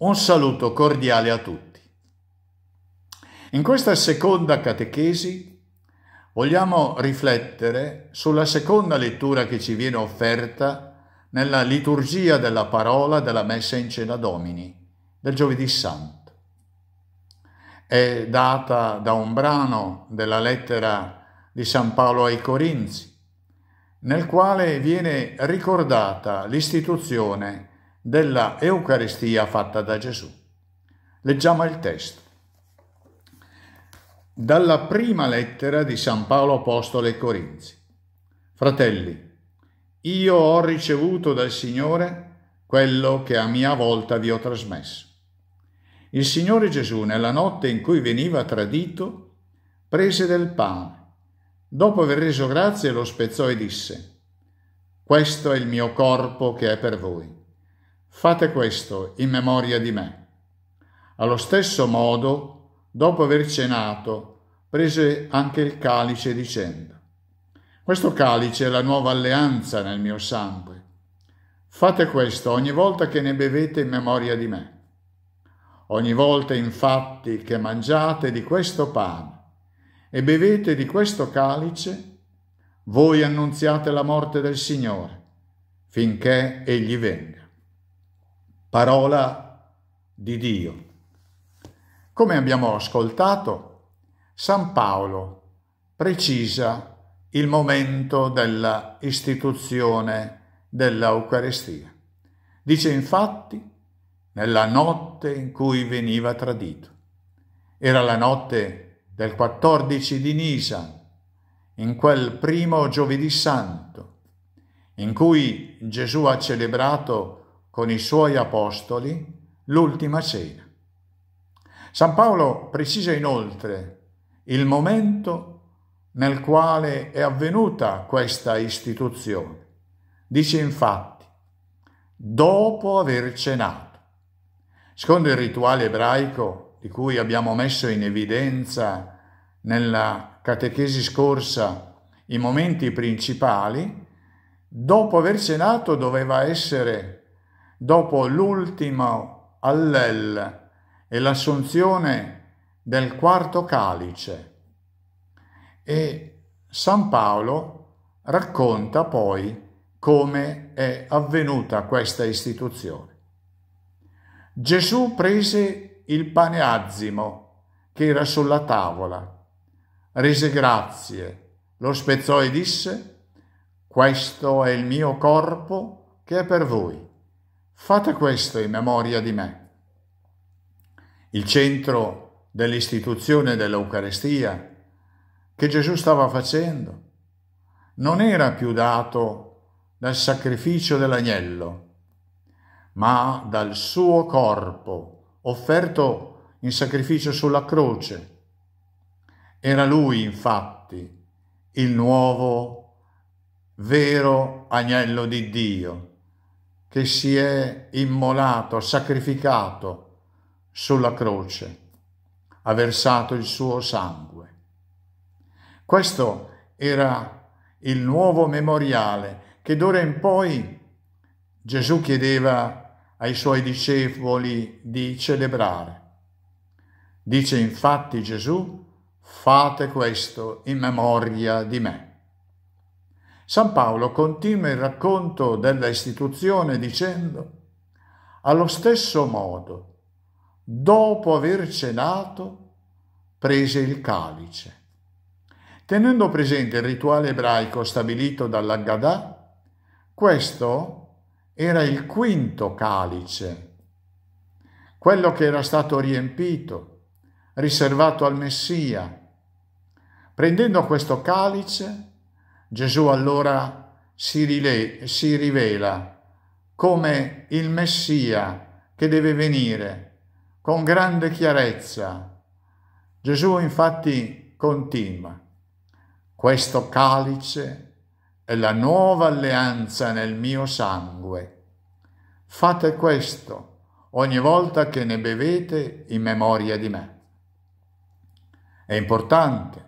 Un saluto cordiale a tutti. In questa seconda catechesi vogliamo riflettere sulla seconda lettura che ci viene offerta nella liturgia della parola della messa in cena domini del giovedì santo. È data da un brano della lettera di San Paolo ai Corinzi, nel quale viene ricordata l'istituzione della Eucaristia fatta da Gesù. Leggiamo il testo. Dalla prima lettera di San Paolo Apostolo ai Corinzi. Fratelli, io ho ricevuto dal Signore quello che a mia volta vi ho trasmesso. Il Signore Gesù, nella notte in cui veniva tradito, prese del pane, dopo aver reso grazie lo spezzò e disse, Questo è il mio corpo che è per voi Fate questo in memoria di me. Allo stesso modo, dopo aver cenato, prese anche il calice dicendo, questo calice è la nuova alleanza nel mio sangue. Fate questo ogni volta che ne bevete in memoria di me. Ogni volta infatti che mangiate di questo pane e bevete di questo calice, voi annunziate la morte del Signore finché Egli venga parola di Dio. Come abbiamo ascoltato, San Paolo precisa il momento della istituzione dell'Eucaristia. Dice infatti, nella notte in cui veniva tradito. Era la notte del 14 di Nisan, in quel primo giovedì santo, in cui Gesù ha celebrato con i suoi apostoli l'ultima cena. San Paolo precisa inoltre il momento nel quale è avvenuta questa istituzione. Dice infatti, dopo aver cenato. Secondo il rituale ebraico di cui abbiamo messo in evidenza nella catechesi scorsa i momenti principali, dopo aver cenato doveva essere dopo l'ultimo Allel e l'assunzione del quarto calice. E San Paolo racconta poi come è avvenuta questa istituzione. Gesù prese il pane paneazzimo che era sulla tavola, rese grazie, lo spezzò e disse, questo è il mio corpo che è per voi Fate questo in memoria di me. Il centro dell'istituzione dell'Eucarestia che Gesù stava facendo non era più dato dal sacrificio dell'agnello, ma dal suo corpo offerto in sacrificio sulla croce. Era lui infatti il nuovo vero agnello di Dio che si è immolato, sacrificato sulla croce, ha versato il suo sangue. Questo era il nuovo memoriale che d'ora in poi Gesù chiedeva ai suoi discepoli di celebrare. Dice infatti Gesù, fate questo in memoria di me. San Paolo continua il racconto della istituzione dicendo allo stesso modo, dopo aver cenato, prese il calice. Tenendo presente il rituale ebraico stabilito dall'Aggadà, questo era il quinto calice, quello che era stato riempito, riservato al Messia. Prendendo questo calice, Gesù allora si, rile- si rivela come il Messia che deve venire con grande chiarezza. Gesù infatti continua, questo calice è la nuova alleanza nel mio sangue. Fate questo ogni volta che ne bevete in memoria di me. È importante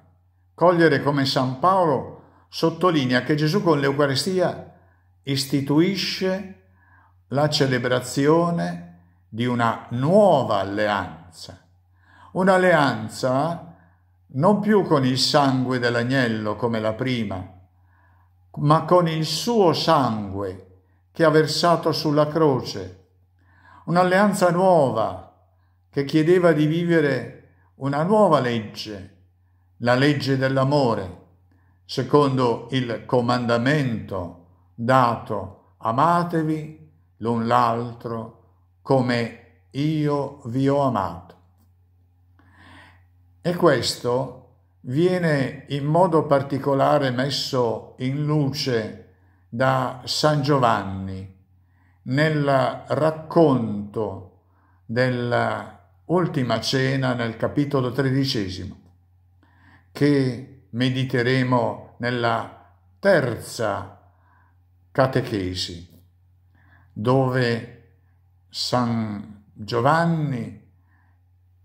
cogliere come San Paolo sottolinea che Gesù con l'Eucaristia istituisce la celebrazione di una nuova alleanza, un'alleanza non più con il sangue dell'agnello come la prima, ma con il suo sangue che ha versato sulla croce, un'alleanza nuova che chiedeva di vivere una nuova legge, la legge dell'amore, secondo il comandamento dato, amatevi l'un l'altro come io vi ho amato. E questo viene in modo particolare messo in luce da San Giovanni nel racconto dell'ultima cena nel capitolo tredicesimo, che mediteremo nella terza catechesi, dove San Giovanni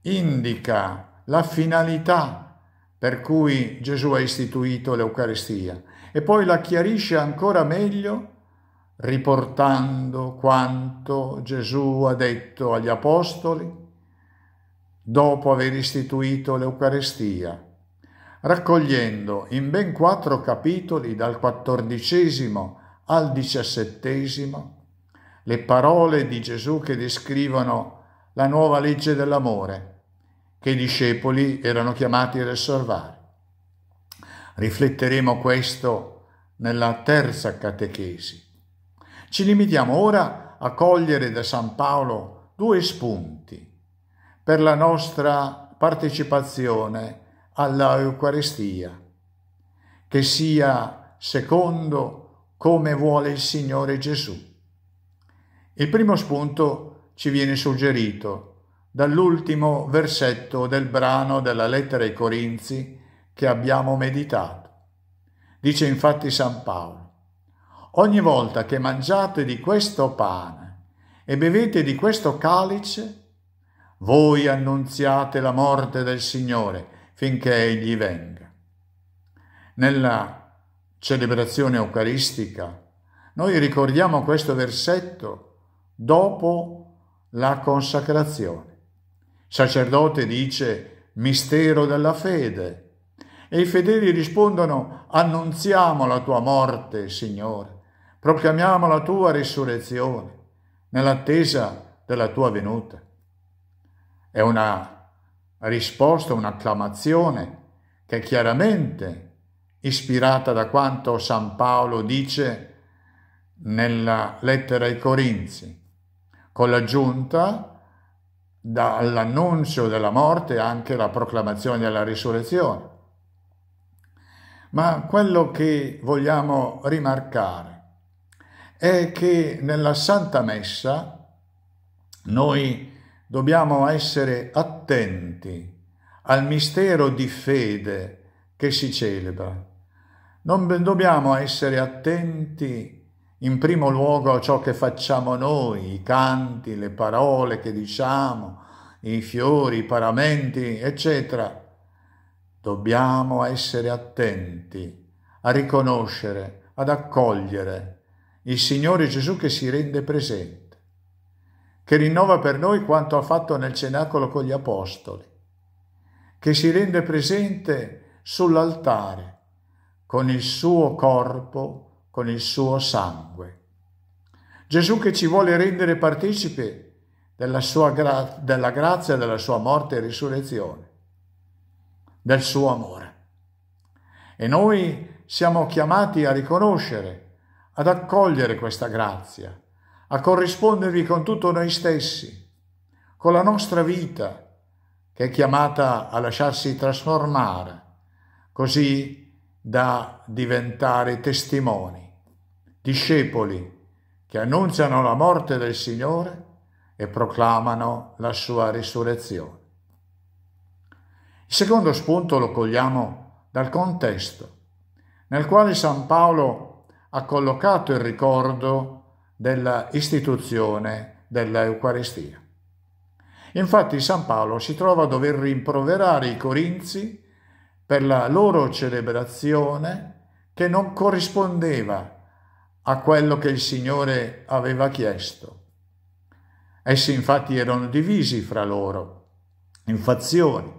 indica la finalità per cui Gesù ha istituito l'Eucaristia e poi la chiarisce ancora meglio riportando quanto Gesù ha detto agli Apostoli dopo aver istituito l'Eucaristia raccogliendo in ben quattro capitoli dal quattordicesimo al diciassettesimo le parole di Gesù che descrivono la nuova legge dell'amore che i discepoli erano chiamati ad osservare. Rifletteremo questo nella terza catechesi. Ci limitiamo ora a cogliere da San Paolo due spunti per la nostra partecipazione alla Eucaristia, che sia secondo come vuole il Signore Gesù. Il primo spunto ci viene suggerito dall'ultimo versetto del brano della lettera ai Corinzi che abbiamo meditato. Dice infatti San Paolo, ogni volta che mangiate di questo pane e bevete di questo calice, voi annunziate la morte del Signore finché egli venga. Nella celebrazione eucaristica noi ricordiamo questo versetto dopo la consacrazione. Il sacerdote dice mistero della fede e i fedeli rispondono annunziamo la tua morte, Signore, proclamiamo la tua risurrezione nell'attesa della tua venuta. È una risposta, un'acclamazione che è chiaramente, ispirata da quanto San Paolo dice nella lettera ai Corinzi, con l'aggiunta dall'annuncio della morte anche la proclamazione della risurrezione. Ma quello che vogliamo rimarcare è che nella Santa Messa noi dobbiamo essere attenti al mistero di fede che si celebra. Non dobbiamo essere attenti in primo luogo a ciò che facciamo noi, i canti, le parole che diciamo, i fiori, i paramenti, eccetera. Dobbiamo essere attenti a riconoscere, ad accogliere il Signore Gesù che si rende presente che rinnova per noi quanto ha fatto nel cenacolo con gli apostoli, che si rende presente sull'altare con il suo corpo, con il suo sangue. Gesù che ci vuole rendere partecipe della, sua gra- della grazia, della sua morte e risurrezione, del suo amore. E noi siamo chiamati a riconoscere, ad accogliere questa grazia, a corrispondervi con tutto noi stessi, con la nostra vita che è chiamata a lasciarsi trasformare, così da diventare testimoni, discepoli che annunciano la morte del Signore e proclamano la sua risurrezione. Il secondo spunto lo cogliamo dal contesto nel quale San Paolo ha collocato il ricordo della istituzione dell'Eucaristia. Infatti San Paolo si trova a dover rimproverare i Corinzi per la loro celebrazione che non corrispondeva a quello che il Signore aveva chiesto. Essi infatti erano divisi fra loro, in fazioni,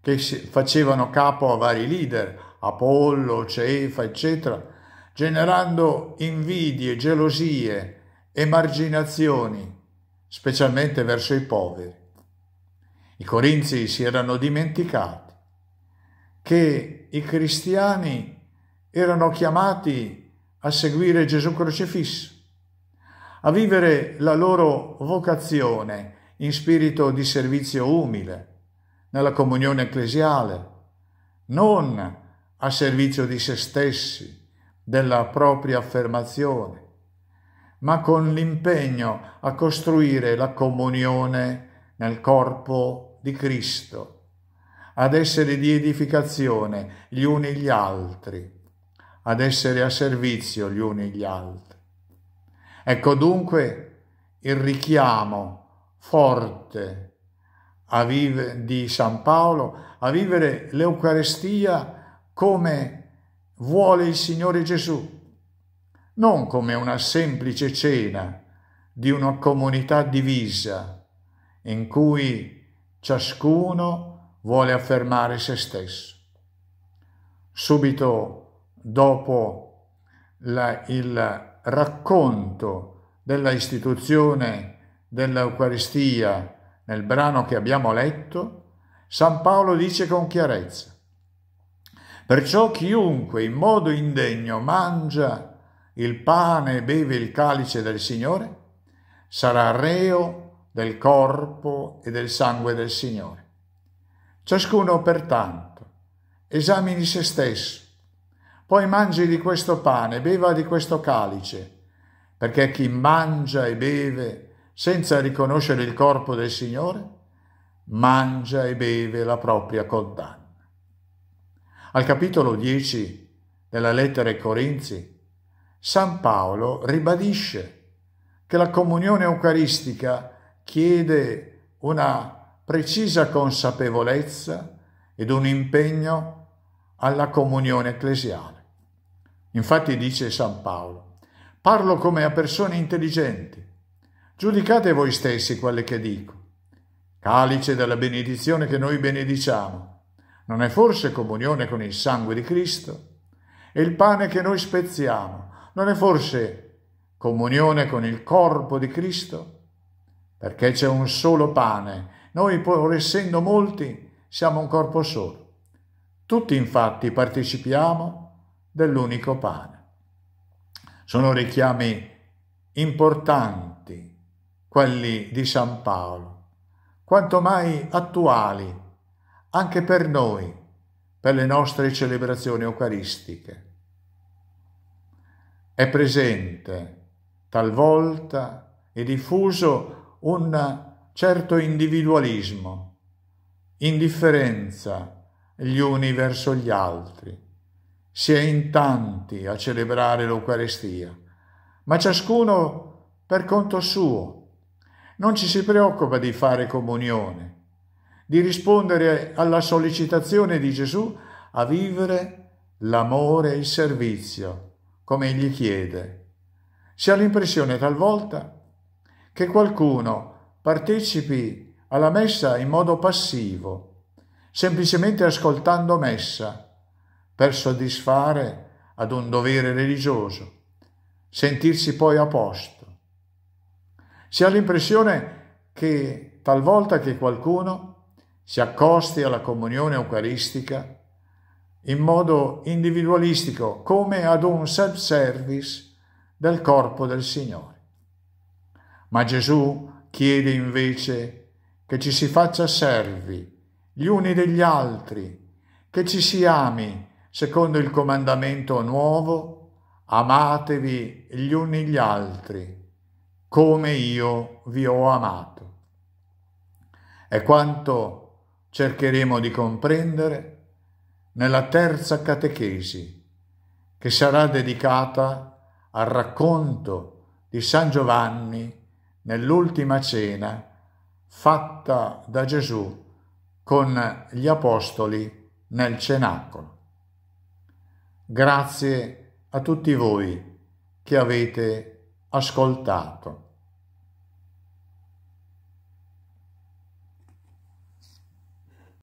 che facevano capo a vari leader, Apollo, Cefa, eccetera, generando invidie, gelosie, emarginazioni, specialmente verso i poveri. I corinzi si erano dimenticati che i cristiani erano chiamati a seguire Gesù crocifisso, a vivere la loro vocazione in spirito di servizio umile, nella comunione ecclesiale, non a servizio di se stessi, della propria affermazione, ma con l'impegno a costruire la comunione nel corpo di Cristo, ad essere di edificazione gli uni gli altri, ad essere a servizio gli uni gli altri. Ecco dunque il richiamo forte di San Paolo a vivere l'Eucarestia come vuole il Signore Gesù, non come una semplice cena di una comunità divisa in cui ciascuno vuole affermare se stesso. Subito dopo la, il racconto della istituzione dell'Eucaristia nel brano che abbiamo letto, San Paolo dice con chiarezza Perciò chiunque in modo indegno mangia il pane e beve il calice del Signore, sarà reo del corpo e del sangue del Signore. Ciascuno pertanto esamini se stesso, poi mangi di questo pane, beva di questo calice, perché chi mangia e beve senza riconoscere il corpo del Signore, mangia e beve la propria condanna. Al capitolo 10 della lettera ai Corinzi, San Paolo ribadisce che la comunione eucaristica chiede una precisa consapevolezza ed un impegno alla comunione ecclesiale. Infatti dice San Paolo, parlo come a persone intelligenti, giudicate voi stessi quelle che dico. Calice della benedizione che noi benediciamo, non è forse comunione con il sangue di Cristo? E il pane che noi spezziamo non è forse comunione con il corpo di Cristo? Perché c'è un solo pane. Noi, pur essendo molti, siamo un corpo solo. Tutti infatti partecipiamo dell'unico pane. Sono richiami importanti quelli di San Paolo, quanto mai attuali anche per noi, per le nostre celebrazioni eucaristiche. È presente talvolta e diffuso un certo individualismo, indifferenza gli uni verso gli altri. Si è in tanti a celebrare l'Eucarestia, ma ciascuno per conto suo. Non ci si preoccupa di fare comunione, di rispondere alla sollecitazione di Gesù a vivere l'amore e il servizio, come egli chiede. Si ha l'impressione talvolta che qualcuno partecipi alla messa in modo passivo, semplicemente ascoltando messa, per soddisfare ad un dovere religioso, sentirsi poi a posto. Si ha l'impressione che talvolta che qualcuno si accosti alla comunione eucaristica in modo individualistico, come ad un self-service del corpo del Signore. Ma Gesù chiede invece che ci si faccia servi gli uni degli altri, che ci si ami secondo il comandamento nuovo, amatevi gli uni gli altri, come io vi ho amato. È quanto cercheremo di comprendere nella terza catechesi che sarà dedicata al racconto di San Giovanni nell'ultima cena fatta da Gesù con gli apostoli nel cenacolo. Grazie a tutti voi che avete ascoltato.